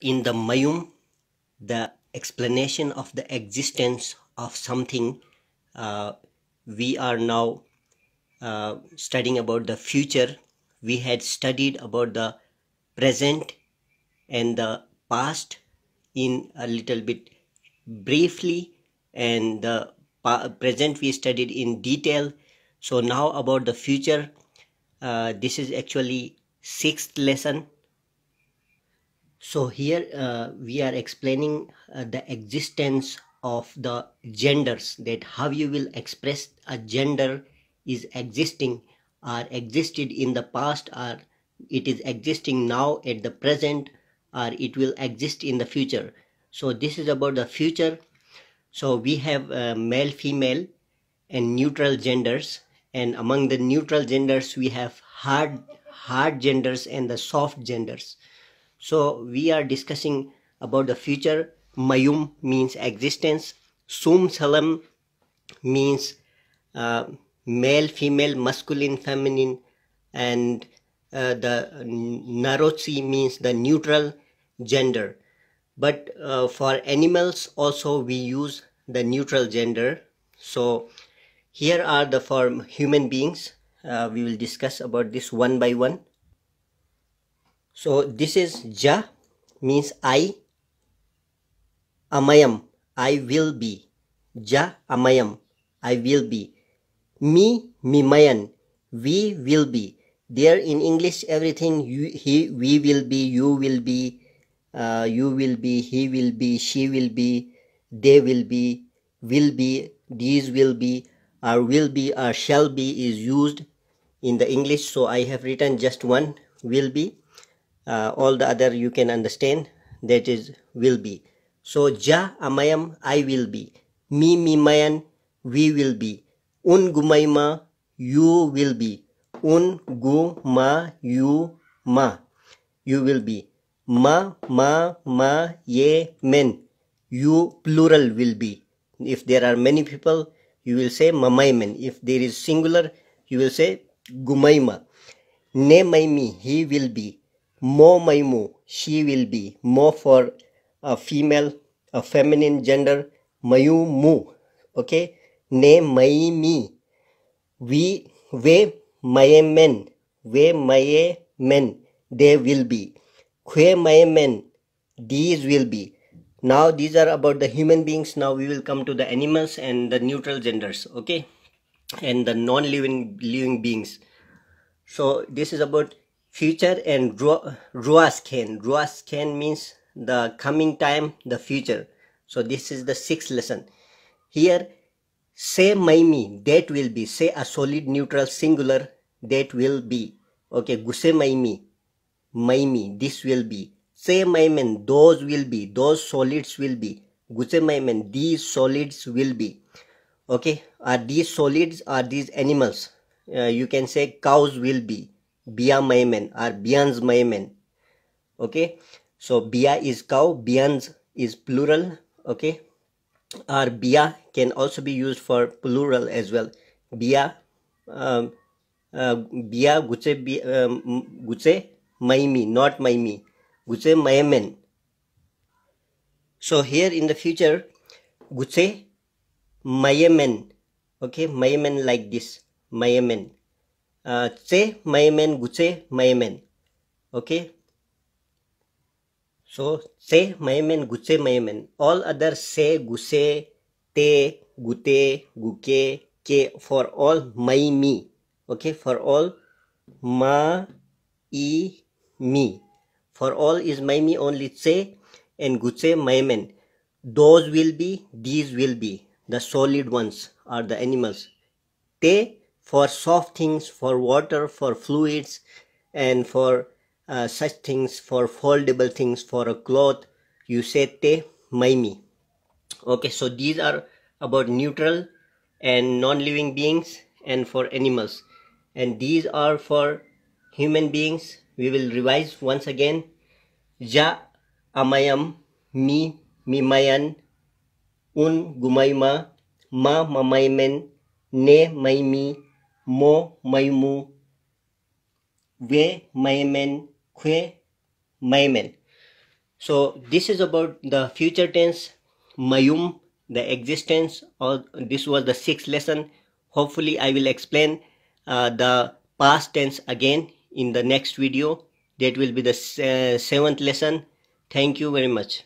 In the Mayum, the explanation of the existence of something, uh, we are now uh, studying about the future. We had studied about the present and the past in a little bit briefly, and the present we studied in detail. So now about the future, uh, this is actually sixth lesson so here uh, we are explaining uh, the existence of the genders that how you will express a gender is existing or existed in the past or it is existing now at the present or it will exist in the future. So this is about the future. So we have uh, male, female and neutral genders and among the neutral genders we have hard hard genders and the soft genders. So we are discussing about the future. Mayum means existence. Sum salam means uh, male, female, masculine, feminine, and uh, the narotsi means the neutral gender. But uh, for animals also we use the neutral gender. So here are the for human beings. Uh, we will discuss about this one by one. So this is ja means I amayam. I will be. Ja amayam. I will be. Me mimayan. We will be. There in English everything you, he we will be you will be uh, you will be he will be she will be they will be will be these will be or will be or shall be is used in the English so I have written just one will be uh, all the other you can understand that is will be so ja amayam i will be mi mimayan we will be un gumayma you will be un gu ma you ma you will be ma ma ma ye men you plural will be if there are many people you will say mamaymen. if there is singular you will say gumaima me he will be mo my mu, she will be mo for a female a feminine gender mayu mu okay ne mai me we we my men we my men they will be kwe my men these will be now these are about the human beings now we will come to the animals and the neutral genders okay and the non-living living beings so this is about future and ruasken ruasken means the coming time the future so this is the sixth lesson here say maimi that will be say a solid neutral singular that will be okay guse maimi maimi this will be say maimen those will be those solids will be guse maimen these solids will be okay are these solids are these animals uh, you can say cows will be Bia Maimen or Bians Maimen. Okay, so Bia is cow, Bians is plural. Okay, or Bia can also be used for plural as well. Bia, um, uh, Bia Guce, um, Guce Maimi, not Maimi, Guce Maimen. So here in the future, Guce Mayemen. Okay, Mayemen like this, Mayemen uh, tse maimen gutse maimen okay so se maimen my maimen all other se guse te gute guke ke for all maimi okay for all ma i mi for all is maimi only tse and gutse maimen those will be these will be the solid ones are the animals te for soft things, for water, for fluids, and for uh, such things, for foldable things, for a cloth, you say te maimi. Okay, so these are about neutral and non-living beings and for animals. And these are for human beings. We will revise once again. Ja amayam mi mimayan un gumayma ma mamaymen ne maimi mo maimu we maimen kwe maimen so this is about the future tense mayum the existence or this was the sixth lesson hopefully i will explain uh, the past tense again in the next video that will be the uh, seventh lesson thank you very much